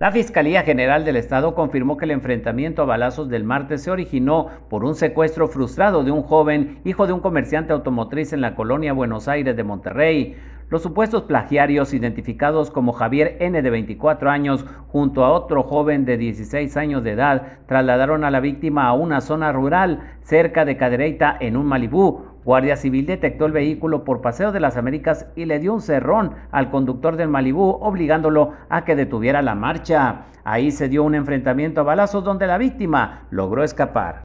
La Fiscalía General del Estado confirmó que el enfrentamiento a balazos del martes se originó por un secuestro frustrado de un joven, hijo de un comerciante automotriz en la colonia Buenos Aires de Monterrey. Los supuestos plagiarios identificados como Javier N de 24 años junto a otro joven de 16 años de edad trasladaron a la víctima a una zona rural cerca de Cadereyta en un Malibú, Guardia Civil detectó el vehículo por Paseo de las Américas y le dio un cerrón al conductor del Malibú, obligándolo a que detuviera la marcha. Ahí se dio un enfrentamiento a balazos donde la víctima logró escapar.